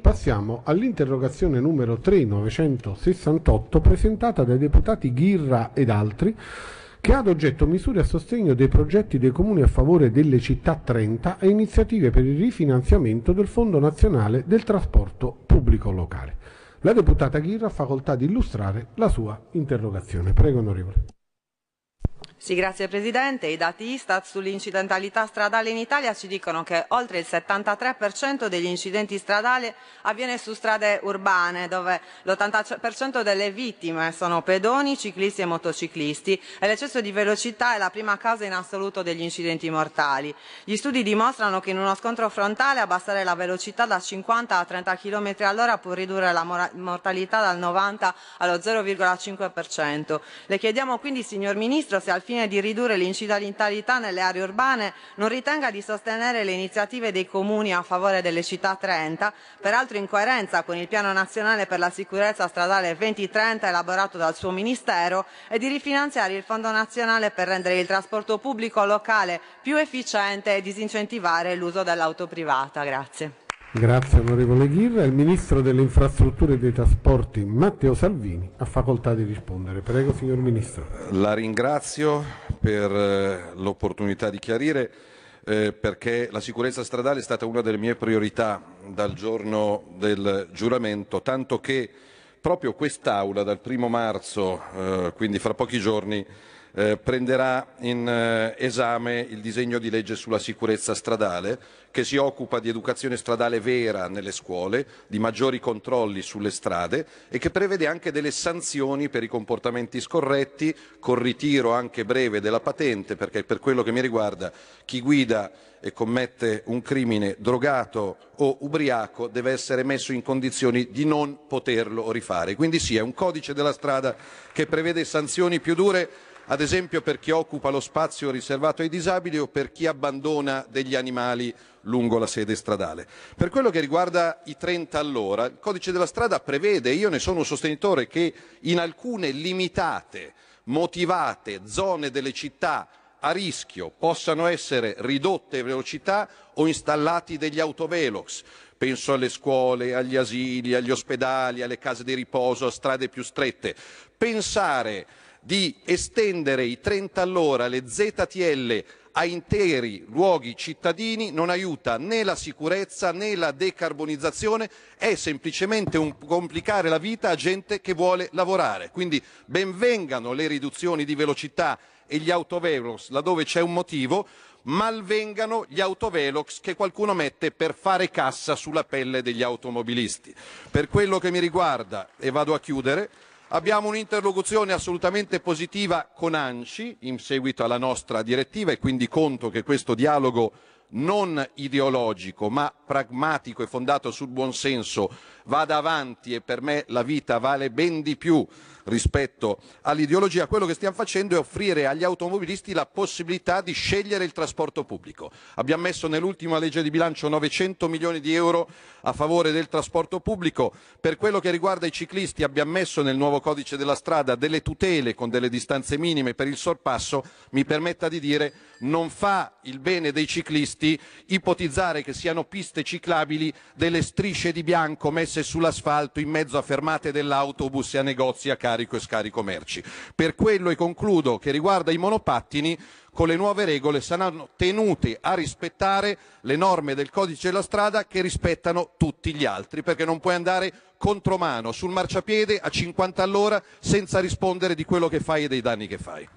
Passiamo all'interrogazione numero 3968 presentata dai deputati Ghirra ed altri che ha ad oggetto misure a sostegno dei progetti dei comuni a favore delle città 30 e iniziative per il rifinanziamento del Fondo Nazionale del Trasporto Pubblico Locale. La deputata Ghirra ha facoltà di illustrare la sua interrogazione. Prego onorevole. Sì, grazie Presidente. I dati Istat sull'incidentalità stradale in Italia ci dicono che oltre il 73% degli incidenti stradali avviene su strade urbane, dove l'80% delle vittime sono pedoni, ciclisti e motociclisti e l'eccesso di velocità è la prima causa in assoluto degli incidenti mortali. Gli studi dimostrano che in uno scontro frontale abbassare la velocità da 50 a 30 km all'ora può ridurre la mortalità dal 90 allo 0,5%. Le chiediamo quindi, signor Ministro, se al fine fine di ridurre l'incidentalità nelle aree urbane non ritenga di sostenere le iniziative dei comuni a favore delle città 30, peraltro in coerenza con il Piano Nazionale per la Sicurezza Stradale 2030 elaborato dal suo Ministero e di rifinanziare il Fondo Nazionale per rendere il trasporto pubblico locale più efficiente e disincentivare l'uso dell'auto privata. Grazie. Grazie onorevole Ghirra. Il ministro delle infrastrutture e dei trasporti Matteo Salvini ha facoltà di rispondere. Prego signor ministro. La ringrazio per eh, l'opportunità di chiarire eh, perché la sicurezza stradale è stata una delle mie priorità dal giorno del giuramento, tanto che proprio quest'Aula dal primo marzo, eh, quindi fra pochi giorni, eh, prenderà in eh, esame il disegno di legge sulla sicurezza stradale che si occupa di educazione stradale vera nelle scuole, di maggiori controlli sulle strade e che prevede anche delle sanzioni per i comportamenti scorretti, col ritiro anche breve della patente, perché per quello che mi riguarda chi guida e commette un crimine drogato o ubriaco deve essere messo in condizioni di non poterlo rifare. Quindi sì, è un codice della strada che prevede sanzioni più dure ad esempio per chi occupa lo spazio riservato ai disabili o per chi abbandona degli animali lungo la sede stradale. Per quello che riguarda i 30 all'ora, il codice della strada prevede, io ne sono un sostenitore, che in alcune limitate, motivate zone delle città a rischio possano essere ridotte velocità o installati degli autovelox. Penso alle scuole, agli asili, agli ospedali, alle case di riposo, a strade più strette. Pensare di estendere i 30 all'ora, le ZTL, a interi luoghi cittadini non aiuta né la sicurezza né la decarbonizzazione, è semplicemente un complicare la vita a gente che vuole lavorare. Quindi benvengano le riduzioni di velocità e gli autovelox laddove c'è un motivo, malvengano gli autovelox che qualcuno mette per fare cassa sulla pelle degli automobilisti. Per quello che mi riguarda, e vado a chiudere, Abbiamo un'interlocuzione assolutamente positiva con Anci in seguito alla nostra direttiva e quindi conto che questo dialogo non ideologico ma pragmatico e fondato sul buonsenso vada avanti e per me la vita vale ben di più rispetto all'ideologia, quello che stiamo facendo è offrire agli automobilisti la possibilità di scegliere il trasporto pubblico. Abbiamo messo nell'ultima legge di bilancio 900 milioni di euro a favore del trasporto pubblico. Per quello che riguarda i ciclisti abbiamo messo nel nuovo codice della strada delle tutele con delle distanze minime per il sorpasso. Mi permetta di dire non fa il bene dei ciclisti giornalisti ipotizzare che siano piste ciclabili delle strisce di bianco messe sull'asfalto in mezzo a fermate dell'autobus e a negozi a carico e scarico merci. Per quello e concludo che riguarda i monopattini con le nuove regole saranno tenuti a rispettare le norme del codice della strada che rispettano tutti gli altri, perché non puoi andare contromano sul marciapiede a 50 all'ora senza rispondere di quello che fai e dei danni che fai.